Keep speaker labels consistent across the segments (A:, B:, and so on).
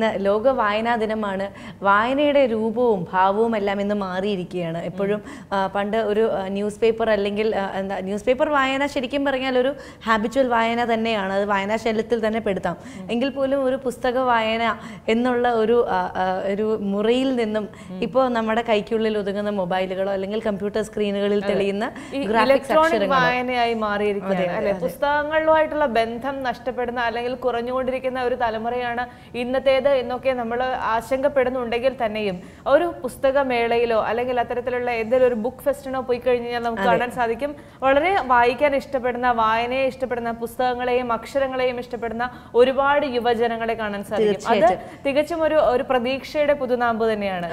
A: ഇന്ന് ലോക വായനാ ദിനമാണ് വായനയുടെ രൂപവും ഭാവവും എല്ലാം ഇന്ന് മാറിയിരിക്കുകയാണ് എപ്പോഴും പണ്ട് ഒരു ന്യൂസ് പേപ്പർ അല്ലെങ്കിൽ എന്താ ന്യൂസ് പേപ്പർ വായന ശരിക്കും പറഞ്ഞാൽ ഒരു ഹാബിച്വൽ വായന തന്നെയാണ് അത് വായനാശലത്തിൽ തന്നെ പെടുത്താം എങ്കിൽ പോലും ഒരു പുസ്തക വായന എന്നുള്ള ഒരു ഒരു മുറിയിൽ നിന്നും ഇപ്പോൾ നമ്മുടെ കൈക്കുള്ളിൽ ഒതുങ്ങുന്ന മൊബൈലുകളോ അല്ലെങ്കിൽ കമ്പ്യൂട്ടർ സ്ക്രീനുകളിൽ തെളിയുന്ന വായനയായി
B: മാറിയിരിക്കുകയാണ് അല്ലെ പുസ്തകങ്ങളുമായിട്ടുള്ള ബന്ധം നഷ്ടപ്പെടുന്ന അല്ലെങ്കിൽ കുറഞ്ഞുകൊണ്ടിരിക്കുന്ന ഒരു തലമുറയാണ് ഇന്നത്തേത് എന്നൊക്കെ നമ്മൾ ആശങ്കപ്പെടുന്നുണ്ടെങ്കിൽ തന്നെയും ഒരു
A: പുസ്തകമേളയിലോ അല്ലെങ്കിൽ അത്തരത്തിലുള്ള എന്തെങ്കിലും ഒരു ബുക്ക് ഫെസ്റ്റിനോ പോയി കഴിഞ്ഞാൽ നമുക്ക് കാണാൻ സാധിക്കും വളരെ വായിക്കാൻ ഇഷ്ടപ്പെടുന്ന വായനയെ ഇഷ്ടപ്പെടുന്ന പുസ്തകങ്ങളെയും അക്ഷരങ്ങളെയും ഇഷ്ടപ്പെടുന്ന ഒരുപാട് യുവജനങ്ങളെ കാണാൻ സാധിക്കും അത് തികച്ചും ഒരു ഒരു പ്രതീക്ഷയുടെ പുതുനാമ്പ് തന്നെയാണ്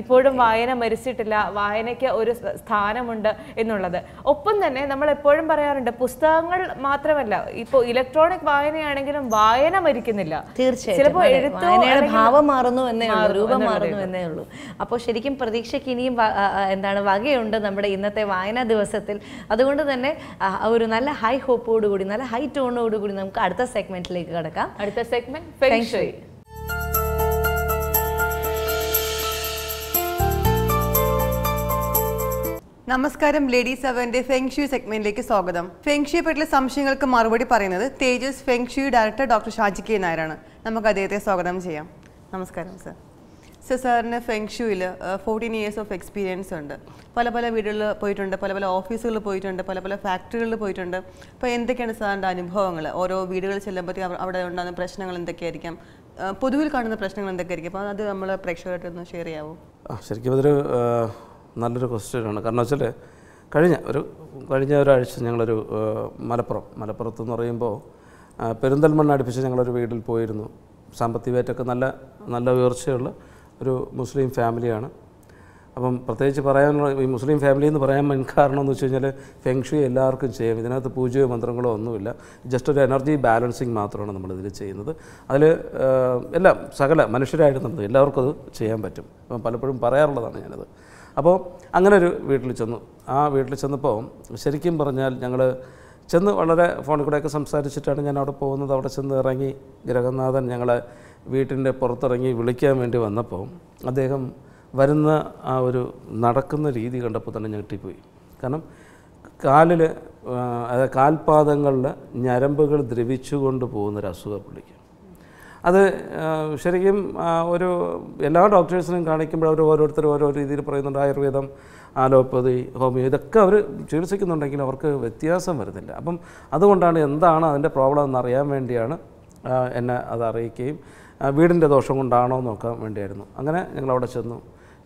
A: ഇപ്പോഴും വായന മരിച്ചിട്ടില്ല വായനയ്ക്ക് ഒരു സ്ഥാനമുണ്ട് എന്നുള്ളത് ഒപ്പം തന്നെ നമ്മൾ എപ്പോഴും പറയാറുണ്ട് പുസ്തകങ്ങൾ മാത്രമല്ല ഇപ്പോൾ ഇലക്ട്രോണിക് വായനയാണെങ്കിലും വായന മരിക്കുന്നില്ല തീർച്ചയായും ഭാവം മാറുന്നു എന്നേ ഉള്ളൂ രൂപം മാറുന്നു എന്നേ ഉള്ളൂ അപ്പോൾ ശരിക്കും പ്രതീക്ഷയ്ക്ക് ഇനിയും എന്താണ് വകയുണ്ട് നമ്മുടെ ഇന്നത്തെ വായനാ ദിവസത്തിൽ അതുകൊണ്ട് തന്നെ ഒരു നല്ല ഹൈ ഹോപ്പോടുകൂടി നല്ല ഹൈ ടോണോടുകൂടി നമുക്ക് അടുത്ത സെഗ്മെന്റിലേക്ക് കടക്കാം അടുത്ത സെഗ്മെന്റ് ഫെങ്ഷോയി
B: നമസ്കാരം ലേഡീസ് അവന്റെ ഫെങ്ഷു സെഗ്മെന്റിലേക്ക് സ്വാഗതം ഫെങ്ഷിയെ പറ്റിയ സംശയങ്ങൾക്ക് മറുപടി പറയുന്നത് Tejas feng shui director doctor Shaji K നായരാണ് നമുക്ക് അദ്ദേഹത്തെ സ്വാഗതം ചെയ്യാം നമസ്കാരം സർ സർ സാറിന് ഫെങ്ഷുവിൽ ഫോർട്ടീൻ ഇയേഴ്സ് ഓഫ് എക്സ്പീരിയൻസ് ഉണ്ട് പല പല വീടുകളിൽ പോയിട്ടുണ്ട് പല പല ഓഫീസുകളിൽ പോയിട്ടുണ്ട് പല പല ഫാക്ടറികളിൽ പോയിട്ടുണ്ട് അപ്പോൾ എന്തൊക്കെയാണ് സാറിൻ്റെ അനുഭവങ്ങൾ ഓരോ വീടുകളിൽ ചെല്ലുമ്പോഴത്തേക്കും അവിടെ ഉണ്ടാകുന്ന പ്രശ്നങ്ങൾ എന്തൊക്കെയായിരിക്കാം പൊതുവിൽ കാണുന്ന പ്രശ്നങ്ങൾ എന്തൊക്കെയായിരിക്കും അപ്പോൾ അത് നമ്മൾ പ്രേക്ഷകരായിട്ടൊന്ന് ഷെയർ ചെയ്യാമോ
A: ശരിക്കും അതൊരു നല്ലൊരു ക്വസ്റ്റ്യനാണ് കാരണം വെച്ചാൽ കഴിഞ്ഞ ഒരു കഴിഞ്ഞ ഒരാഴ്ച ഞങ്ങളൊരു മലപ്പുറം മലപ്പുറത്ത് എന്ന് പറയുമ്പോൾ പെരിന്തൽമണ്ണ അടുപ്പിച്ച് ഞങ്ങളൊരു വീട്ടിൽ പോയിരുന്നു സാമ്പത്തികമായിട്ടൊക്കെ നല്ല നല്ല ഉയർച്ചയുള്ള ഒരു മുസ്ലിം ഫാമിലിയാണ് അപ്പം പ്രത്യേകിച്ച് പറയാനുള്ള ഈ മുസ്ലിം ഫാമിലി എന്ന് പറയാൻ മെയിൻ കാരണം എന്ന് വെച്ച് കഴിഞ്ഞാൽ ഫെങ്ഷു എല്ലാവർക്കും ചെയ്യാം ഇതിനകത്ത് പൂജയോ മന്ത്രങ്ങളോ ഒന്നുമില്ല ജസ്റ്റ് ഒരു എനർജി ബാലൻസിങ് മാത്രമാണ് നമ്മളിതിൽ ചെയ്യുന്നത് അതിൽ എല്ലാം സകല മനുഷ്യരായിട്ട് നമുക്ക് എല്ലാവർക്കും അത് ചെയ്യാൻ പറ്റും അപ്പം പലപ്പോഴും പറയാറുള്ളതാണ് ഞാനത് അപ്പോൾ അങ്ങനെ ഒരു വീട്ടിൽ ചെന്നു ആ വീട്ടിൽ ചെന്നപ്പോൾ ശരിക്കും പറഞ്ഞാൽ ഞങ്ങൾ ചെന്ന് വളരെ ഫോണിൽ കൂടെയൊക്കെ സംസാരിച്ചിട്ടാണ് ഞാൻ അവിടെ പോകുന്നത് അവിടെ ചെന്ന് ഇറങ്ങി ഗ്രഹനാഥൻ ഞങ്ങളെ വീട്ടിൻ്റെ പുറത്തിറങ്ങി വിളിക്കാൻ വേണ്ടി വന്നപ്പോൾ അദ്ദേഹം വരുന്ന ആ ഒരു നടക്കുന്ന രീതി കണ്ടപ്പോൾ തന്നെ ഞെട്ടിപ്പോയി കാരണം കാലിൽ അതായത് കാൽപാദങ്ങളിൽ ഞരമ്പുകൾ ദ്രവിച്ചുകൊണ്ട് പോകുന്നൊരു അസുഖ പുള്ളിക്ക് അത് ശരിക്കും ഒരു എല്ലാ ഡോക്ടേഴ്സിനും കാണിക്കുമ്പോൾ അവർ ഓരോരുത്തർ ഓരോ രീതിയിൽ പറയുന്നുണ്ട് ആയുർവേദം ആലോപ്പതി ഹോമിയോ ഇതൊക്കെ അവർ ചികിത്സിക്കുന്നുണ്ടെങ്കിൽ അവർക്ക് വ്യത്യാസം വരുന്നില്ല അപ്പം അതുകൊണ്ടാണ് എന്താണ് അതിൻ്റെ പ്രോബ്ലം എന്നറിയാൻ വേണ്ടിയാണ് എന്നെ അത് അറിയിക്കുകയും വീടിൻ്റെ ദോഷം കൊണ്ടാണോ നോക്കാൻ വേണ്ടിയായിരുന്നു അങ്ങനെ ഞങ്ങൾ അവിടെ ചെന്നു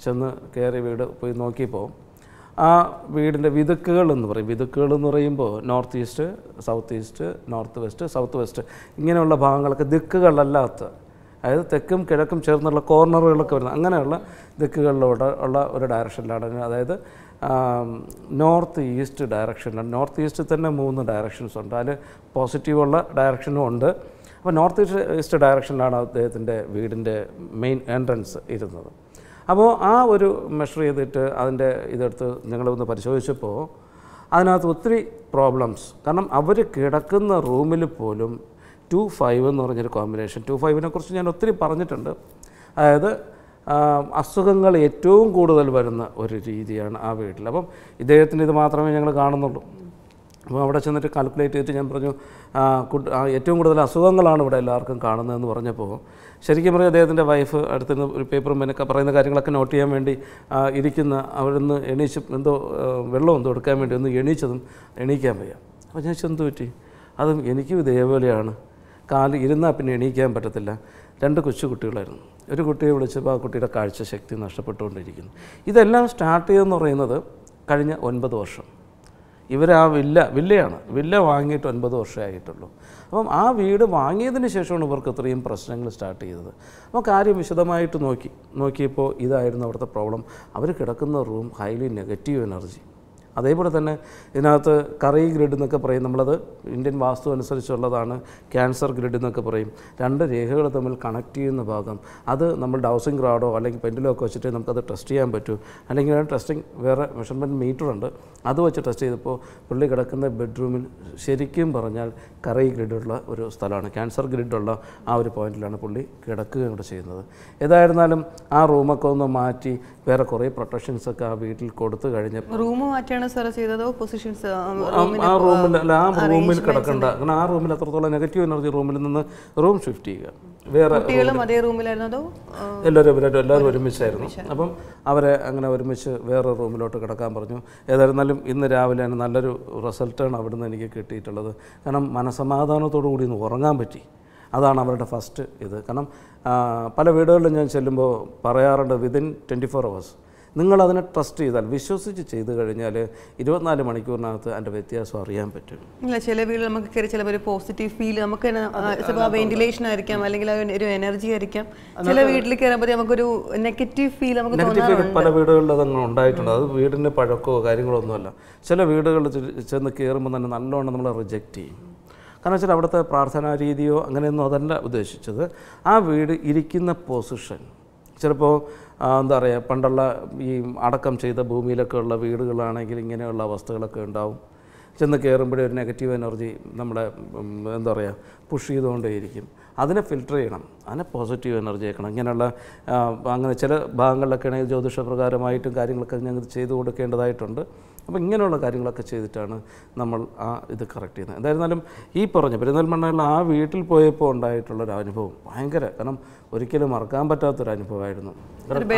A: ചെന്ന് കയറി വീട് പോയി നോക്കിയപ്പോൾ ആ വീടിൻ്റെ വിതുക്കുകൾ എന്ന് പറയും വിതുക്കുകൾ എന്ന് പറയുമ്പോൾ north east south east north west south west ഇങ്ങനെയുള്ള ഭാഗങ്ങളൊക്കെ ദിക്കുകളല്ലാത്ത അതായത് തെക്കും കിഴക്കും ചേർന്നുള്ള കോർണറുകളൊക്കെ വരുന്നത് അങ്ങനെയുള്ള ദിക്കുകളിലൂടെ ഉള്ള ഒരു ഡയറക്ഷനിലാണ് അതായത് നോർത്ത് ഈസ്റ്റ് ഡയറക്ഷനിലാണ് നോർത്ത് ഈസ്റ്റ് തന്നെ മൂന്ന് ഡയറക്ഷൻസ് ഉണ്ട് അതിൽ പോസിറ്റീവുള്ള ഡയറക്ഷനും ഉണ്ട് അപ്പോൾ നോർത്ത് ഈസ്റ്റ് ഈസ്റ്റ് ഡയറക്ഷനിലാണ് അദ്ദേഹത്തിൻ്റെ വീടിൻ്റെ മെയിൻ എൻട്രൻസ് ഇരുന്നത് അപ്പോൾ ആ ഒരു മെഷർ ചെയ്തിട്ട് അതിൻ്റെ ഇതെടുത്ത് ഞങ്ങളൊന്ന് പരിശോധിച്ചപ്പോൾ അതിനകത്ത് ഒത്തിരി പ്രോബ്ലംസ് കാരണം അവർ കിടക്കുന്ന റൂമിൽ പോലും ടു ഫൈവ് എന്ന് പറഞ്ഞൊരു കോമ്പിനേഷൻ ടു ഫൈവിനെ കുറിച്ച് ഞാൻ ഒത്തിരി പറഞ്ഞിട്ടുണ്ട് അതായത് അസുഖങ്ങൾ ഏറ്റവും കൂടുതൽ വരുന്ന ഒരു രീതിയാണ് ആ വീട്ടിൽ അപ്പം ഇദ്ദേഹത്തിന് ഇത് മാത്രമേ ഞങ്ങൾ കാണുന്നുള്ളൂ അപ്പോൾ അവിടെ ചെന്നിട്ട് കാൽക്കുലേറ്റ് ചെയ്തിട്ട് ഞാൻ പറഞ്ഞു ഏറ്റവും കൂടുതൽ അസുഖങ്ങളാണ് ഇവിടെ എല്ലാവർക്കും കാണുന്നതെന്ന് പറഞ്ഞപ്പോൾ ശരിക്കും പറഞ്ഞാൽ അദ്ദേഹത്തിൻ്റെ വൈഫ് അടുത്തുനിന്ന് ഒരു പേപ്പറും പെനൊക്കെ പറയുന്ന കാര്യങ്ങളൊക്കെ നോട്ട് ചെയ്യാൻ വേണ്ടി ഇരിക്കുന്ന അവിടുന്ന് എണീച്ച് എന്തോ വെള്ളം എന്തോ എടുക്കാൻ വേണ്ടി ഒന്ന് എണീച്ചതും എണീക്കാൻ വയ്യ അപ്പോൾ ഞാൻ ചെന്ന് പറ്റി അതും എനിക്കും ഇതേപോലെയാണ് കാല് ഇരുന്നാൽ പിന്നെ എണീക്കാൻ പറ്റത്തില്ല രണ്ട് കൊച്ചു കുട്ടികളായിരുന്നു ഒരു കുട്ടിയെ വിളിച്ചപ്പോൾ ആ കുട്ടിയുടെ കാഴ്ച ശക്തി നഷ്ടപ്പെട്ടുകൊണ്ടിരിക്കുന്നു ഇതെല്ലാം സ്റ്റാർട്ട് ചെയ്തെന്ന് പറയുന്നത് കഴിഞ്ഞ ഒൻപത് വർഷം ഇവർ ആ വില്ല വില്ലയാണ് വില്ല വാങ്ങിയിട്ട് ഒൻപത് വർഷമായിട്ടുള്ളൂ അപ്പം ആ വീട് വാങ്ങിയതിന് ശേഷമാണ് ഇവർക്ക് ഇത്രയും പ്രശ്നങ്ങൾ സ്റ്റാർട്ട് ചെയ്തത് അപ്പോൾ കാര്യം വിശദമായിട്ട് നോക്കി നോക്കിയപ്പോൾ ഇതായിരുന്നു അവിടുത്തെ പ്രോബ്ലം അവർ കിടക്കുന്ന റൂം ഹൈലി നെഗറ്റീവ് എനർജി അതേപോലെ തന്നെ ഇതിനകത്ത് കറി ഗ്രിഡ് എന്നൊക്കെ പറയും നമ്മളത് ഇന്ത്യൻ വാസ്തു അനുസരിച്ചുള്ളതാണ് ക്യാൻസർ ഗ്രിഡ് എന്നൊക്കെ പറയും രണ്ട് രേഖകൾ തമ്മിൽ കണക്ട് ചെയ്യുന്ന ഭാഗം അത് നമ്മൾ ഡൗസിങ് റാഡോ അല്ലെങ്കിൽ പെൻഡിലോ ഒക്കെ വെച്ചിട്ട് നമുക്കത് ടെസ്റ്റ് ചെയ്യാൻ പറ്റൂ അല്ലെങ്കിൽ ടെസ്റ്റിംഗ് വേറെ മെഷർമെൻറ്റ് മീറ്റർ ഉണ്ട് അത് വെച്ച് ടെസ്റ്റ് ചെയ്തപ്പോൾ പുള്ളി കിടക്കുന്ന ബെഡ്റൂമിൽ ശരിക്കും പറഞ്ഞാൽ കറി ഗ്രിഡുള്ള ഒരു സ്ഥലമാണ് ക്യാൻസർ ഗ്രിഡുള്ള ആ ഒരു പോയിന്റിലാണ് പുള്ളി കിടക്കുകയും ചെയ്യുന്നത് ഏതായിരുന്നാലും ആ റൂമൊക്കെ ഒന്ന് മാറ്റി വേറെ കുറേ പ്രൊട്ടക്ഷൻസ് ഒക്കെ ആ വീട്ടിൽ കൊടുത്തു കഴിഞ്ഞപ്പോൾ
B: റൂം മാറ്റണം തന്നെയാണ് സാർ ചെയ്തത് പൊസിഷൻസ്
A: ആ റൂമിൽ അല്ല ആ റൂമിൽ കിടക്കണ്ട കാരണം ആ റൂമിൽ അത്രത്തോളം നെഗറ്റീവ് എനർജി റൂമിൽ നിന്ന് റൂം ഷിഫ്റ്റ് ചെയ്യുക വേറെ
B: അതേ റൂമിലായിരുന്നു
A: എല്ലാവരും എല്ലാവരും ഒരുമിച്ചായിരുന്നു അപ്പം അവരെ അങ്ങനെ ഒരുമിച്ച് വേറെ റൂമിലോട്ട് കിടക്കാൻ പറഞ്ഞു ഏതായിരുന്നാലും ഇന്ന് രാവിലെ തന്നെ നല്ലൊരു റിസൾട്ടാണ് നിന്ന് എനിക്ക് കിട്ടിയിട്ടുള്ളത് കാരണം മനസമാധാനത്തോടു കൂടി ഇന്ന് ഉറങ്ങാൻ പറ്റി അതാണ് അവരുടെ ഫസ്റ്റ് ഇത് കാരണം പല വീടുകളിലും ഞാൻ ചെല്ലുമ്പോൾ പറയാറുണ്ട് വിതിൻ ട്വൻറ്റി ഫോർ അവേഴ്സ് നിങ്ങളതിനെ ട്രസ്റ്റ് ചെയ്താൽ വിശ്വസിച്ച് ചെയ്തു കഴിഞ്ഞാൽ ഇരുപത്തിനാല് മണിക്കൂറിനകത്ത് അതിൻ്റെ വ്യത്യാസം അറിയാൻ പറ്റും
B: ഇല്ല ചില വീട് നമുക്ക് കയറി ചില ഒരു പോസിറ്റീവ് ഫീൽ നമുക്ക് വെന്റിലേഷൻ ആയിരിക്കാം അല്ലെങ്കിൽ ഒരു എനർജി ആയിരിക്കാം ചില വീട്ടിൽ കയറുമ്പോൾ നമുക്കൊരു നെഗറ്റീവ് ഫീൽ നമുക്ക് നെഗറ്റീവ്
A: പല വീടുകളിൽ അതങ്ങനെ ഉണ്ടായിട്ടുണ്ട് അത് വീടിന് പഴക്കമോ കാര്യങ്ങളോ ഒന്നുമല്ല ചില വീടുകളിൽ ചെന്ന് കയറുമ്പോൾ തന്നെ നല്ലോണം നമ്മൾ റിജക്റ്റ് ചെയ്യും കാരണം വെച്ചാൽ അവിടുത്തെ പ്രാർത്ഥനാ രീതിയോ അങ്ങനെയൊന്നും അതല്ല ഉദ്ദേശിച്ചത് ആ വീട് ഇരിക്കുന്ന പൊസിഷൻ ചിലപ്പോൾ എന്താ പറയുക പണ്ടുള്ള ഈ അടക്കം ചെയ്ത ഭൂമിയിലൊക്കെ ഉള്ള വീടുകളാണെങ്കിൽ ഇങ്ങനെയുള്ള അവസ്ഥകളൊക്കെ ഉണ്ടാവും ചെന്ന് കയറുമ്പോഴേ ഒരു നെഗറ്റീവ് എനർജി നമ്മുടെ എന്താ പറയുക പുഷ് ചെയ്തുകൊണ്ടേയിരിക്കും അതിനെ ഫിൽട്ടർ ചെയ്യണം അതിനെ പോസിറ്റീവ് എനർജി ആക്കണം ഇങ്ങനെയുള്ള അങ്ങനെ ചില ഭാഗങ്ങളിലൊക്കെ ആണെങ്കിൽ ജ്യോതിഷപ്രകാരമായിട്ടും കാര്യങ്ങളൊക്കെ ഞങ്ങൾ ചെയ്തു കൊടുക്കേണ്ടതായിട്ടുണ്ട് അപ്പോൾ ഇങ്ങനെയുള്ള കാര്യങ്ങളൊക്കെ ചെയ്തിട്ടാണ് നമ്മൾ ആ ഇത് കറക്റ്റ് ചെയ്യുന്നത് എന്തായിരുന്നാലും ഈ പറഞ്ഞ പെരുന്തൽമണ്ണയുള്ള ആ വീട്ടിൽ പോയപ്പോൾ ഉണ്ടായിട്ടുള്ളൊരു അനുഭവം ഭയങ്കര കാരണം ഒരിക്കലും മറക്കാൻ പറ്റാത്തൊരു അനുഭവമായിരുന്നു അവിടുത്തെ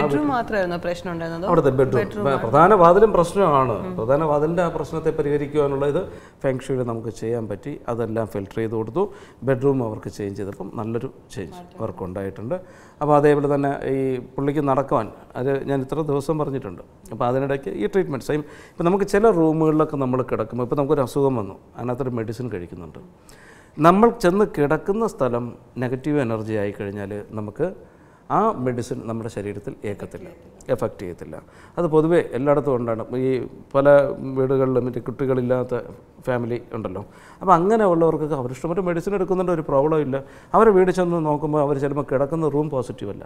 B: ബെഡ്റൂം പ്രധാന
A: വാതിലും പ്രശ്നമാണ് പ്രധാന വാതിലിൻ്റെ ആ പ്രശ്നത്തെ പരിഹരിക്കുവാനുള്ള ഇത് ഫെങ്ഷുവിൽ നമുക്ക് ചെയ്യാൻ പറ്റി അതെല്ലാം ഫിൽട്ടർ ചെയ്ത് കൊടുത്തു ബെഡ്റൂം അവർക്ക് ചേഞ്ച് ചെയ്തപ്പം നല്ലൊരു ചേഞ്ച് അവർക്ക് ഉണ്ടായിട്ടുണ്ട് അപ്പോൾ അതേപോലെ തന്നെ ഈ പുള്ളിക്ക് നടക്കുവാൻ അത് ഞാൻ ഇത്ര ദിവസം പറഞ്ഞിട്ടുണ്ട് അപ്പോൾ അതിനിടയ്ക്ക് ഈ ട്രീറ്റ്മെൻറ്റ് സെയിം ഇപ്പം നമുക്ക് ചില റൂമുകളിലൊക്കെ നമ്മൾ കിടക്കുമ്പോൾ ഇപ്പോൾ നമുക്കൊരു അസുഖം വന്നു അതിനകത്തൊരു മെഡിസിൻ കഴിക്കുന്നുണ്ട് നമ്മൾ ചെന്ന് കിടക്കുന്ന സ്ഥലം നെഗറ്റീവ് എനർജി ആയിക്കഴിഞ്ഞാൽ നമുക്ക് ആ മെഡിസിൻ നമ്മുടെ ശരീരത്തിൽ ഏക്കത്തില്ല എഫക്റ്റ് ചെയ്യത്തില്ല അത് പൊതുവേ എല്ലായിടത്തും ഉണ്ടാണ് ഈ പല വീടുകളിലും മറ്റേ കുട്ടികളില്ലാത്ത ഫാമിലി ഉണ്ടല്ലോ അപ്പോൾ അങ്ങനെ ഉള്ളവർക്കൊക്കെ അവരിഷ്ടം മറ്റേ മെഡിസിൻ എടുക്കുന്നതിൻ്റെ ഒരു പ്രോബ്ലം ഇല്ല അവരെ വീട് ചെന്ന് നോക്കുമ്പോൾ അവർ ചിലപ്പോൾ കിടക്കുന്ന റൂം പോസിറ്റീവ് അല്ല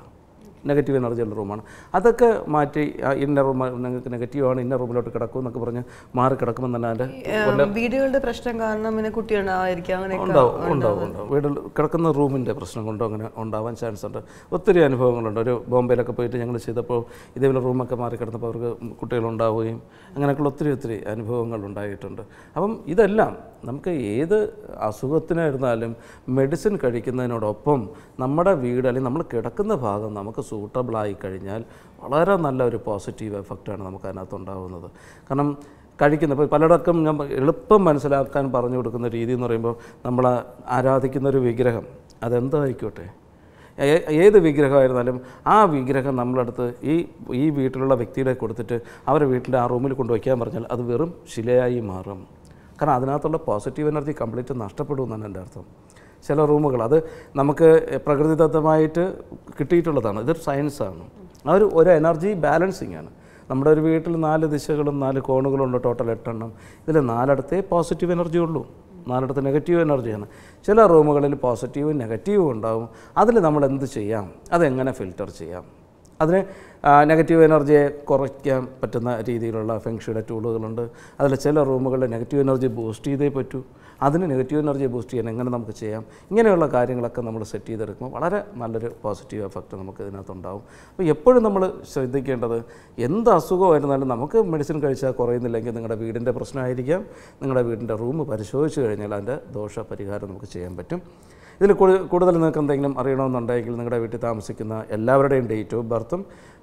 A: നെഗറ്റീവ് എനർജിയുള്ള റൂമാണ് അതൊക്കെ മാറ്റി ഇന്ന റൂം നിങ്ങൾക്ക് നെഗറ്റീവാണ് ഇന്ന റൂമിലോട്ട് കിടക്കും എന്നൊക്കെ പറഞ്ഞ് മാറി കിടക്കുമെന്ന് തന്നെ
B: വീടുകളുടെ പ്രശ്നം കാരണം പിന്നെ കുട്ടിയുണ്ടാവായിരിക്കും അങ്ങനെ ഉണ്ടാവും ഉണ്ടാവും
A: ഉണ്ടാവും വീട് കിടക്കുന്ന റൂമിൻ്റെ പ്രശ്നം കൊണ്ടോ അങ്ങനെ ഉണ്ടാവാൻ ചാൻസ് ഉണ്ട് ഒത്തിരി അനുഭവങ്ങളുണ്ട് ഒരു ബോംബെയിലൊക്കെ പോയിട്ട് ഞങ്ങൾ ചെയ്തപ്പോൾ ഇതേപോലെ റൂമൊക്കെ മാറി കിടന്നപ്പോൾ അവർക്ക് കുട്ടികളുണ്ടാവുകയും അങ്ങനെയൊക്കെയുള്ള ഒത്തിരി ഒത്തിരി അനുഭവങ്ങൾ ഉണ്ടായിട്ടുണ്ട് അപ്പം ഇതെല്ലാം നമുക്ക് ഏത് അസുഖത്തിനായിരുന്നാലും മെഡിസിൻ കഴിക്കുന്നതിനോടൊപ്പം നമ്മുടെ വീട് അല്ലെങ്കിൽ നമ്മൾ കിടക്കുന്ന ഭാഗം നമുക്ക് സൂട്ടബിളായി കഴിഞ്ഞാൽ വളരെ നല്ല ഒരു പോസിറ്റീവ് എഫക്റ്റാണ് നമുക്ക് അതിനകത്ത് ഉണ്ടാകുന്നത് കാരണം കഴിക്കുന്ന ഇപ്പോൾ പലയിടക്കും ഞാൻ എളുപ്പം മനസ്സിലാക്കാൻ പറഞ്ഞു കൊടുക്കുന്ന രീതി എന്ന് പറയുമ്പോൾ നമ്മൾ ആരാധിക്കുന്ന ഒരു വിഗ്രഹം അതെന്തായിക്കോട്ടെ ഏത് വിഗ്രഹമായിരുന്നാലും ആ വിഗ്രഹം നമ്മളടുത്ത് ഈ ഈ വീട്ടിലുള്ള വ്യക്തിയുടെ കൊടുത്തിട്ട് അവരെ വീട്ടിൻ്റെ ആ റൂമിൽ വയ്ക്കാൻ പറഞ്ഞാൽ അത് വെറും ശിലയായി മാറും കാരണം അതിനകത്തുള്ള പോസിറ്റീവ് എനർജി കംപ്ലീറ്റ് നഷ്ടപ്പെടുമെന്നാണ് എൻ്റെ അർത്ഥം ചില റൂമുകൾ അത് നമുക്ക് പ്രകൃതിദത്തമായിട്ട് കിട്ടിയിട്ടുള്ളതാണ് ഇതൊരു സയൻസാണ് ആ ഒരു ഒരു എനർജി ബാലൻസിങ് ആണ് നമ്മുടെ ഒരു വീട്ടിൽ നാല് ദിശകളും നാല് കോണുകളുണ്ട് ടോട്ടൽ എട്ടെണ്ണം ഇതിൽ നാലിടത്തേ പോസിറ്റീവ് എനർജി ഉള്ളൂ നാലിടത്ത് നെഗറ്റീവ് എനർജിയാണ് ചില റൂമുകളിൽ പോസിറ്റീവും നെഗറ്റീവും ഉണ്ടാവും അതിൽ നമ്മൾ എന്ത് ചെയ്യാം അതെങ്ങനെ ഫിൽറ്റർ ചെയ്യാം അതിന് നെഗറ്റീവ് എനർജിയെ കുറയ്ക്കാൻ പറ്റുന്ന രീതിയിലുള്ള ഫെങ്ഷിയുടെ ടൂളുകളുണ്ട് അതിൽ ചില റൂമുകളിൽ നെഗറ്റീവ് എനർജി ബൂസ്റ്റ് ചെയ്തേ പറ്റൂ അതിന് നെഗറ്റീവ് എനർജി ബൂസ്റ്റ് ചെയ്യാൻ എങ്ങനെ നമുക്ക് ചെയ്യാം ഇങ്ങനെയുള്ള കാര്യങ്ങളൊക്കെ നമ്മൾ സെറ്റ് ചെയ്തെടുക്കുമ്പോൾ വളരെ നല്ലൊരു പോസിറ്റീവ് എഫക്റ്റ് നമുക്ക് ഇതിനകത്തുണ്ടാവും അപ്പോൾ എപ്പോഴും നമ്മൾ ശ്രദ്ധിക്കേണ്ടത് എന്ത് അസുഖമായിരുന്നാലും നമുക്ക് മെഡിസിൻ കഴിച്ചാൽ കുറയുന്നില്ലെങ്കിൽ നിങ്ങളുടെ വീടിൻ്റെ പ്രശ്നമായിരിക്കാം നിങ്ങളുടെ വീടിൻ്റെ റൂം പരിശോധിച്ച് കഴിഞ്ഞാൽ അതിൻ്റെ ദോഷപരിഹാരം നമുക്ക് ചെയ്യാൻ പറ്റും ഇതിൽ കൂടുതൽ നിങ്ങൾക്ക് എന്തെങ്കിലും അറിയണമെന്നുണ്ടെങ്കിൽ നിങ്ങളുടെ വീട്ടിൽ താമസിക്കുന്ന എല്ലാവരുടെയും ഡേറ്റ് ഓഫ് ബർത്തും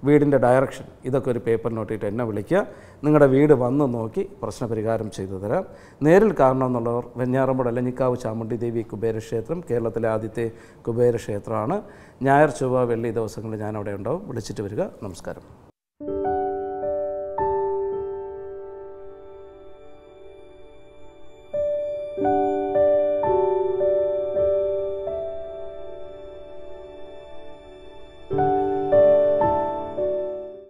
A: വീടിൻ്റെ ഡയറക്ഷൻ ഇതൊക്കെ ഒരു പേപ്പർ നോട്ടിട്ട് എന്നെ വിളിക്കുക നിങ്ങളുടെ വീട് വന്ന് നോക്കി പ്രശ്നപരിഹാരം ചെയ്തു തരാം നേരിൽ കാരണം എന്നുള്ളവർ വെഞ്ഞാറമ്പുഴ അലഞ്ഞിക്കാവ് ചാമുണ്ടി ദേവി കുബേരക്ഷേത്രം കേരളത്തിലെ ആദ്യത്തെ കുബേരക്ഷേത്രമാണ് ഞായർ ചൊവ്വ വെള്ളി ദിവസങ്ങളിൽ ഞാനവിടെ ഉണ്ടാവും വിളിച്ചിട്ട് വരിക നമസ്കാരം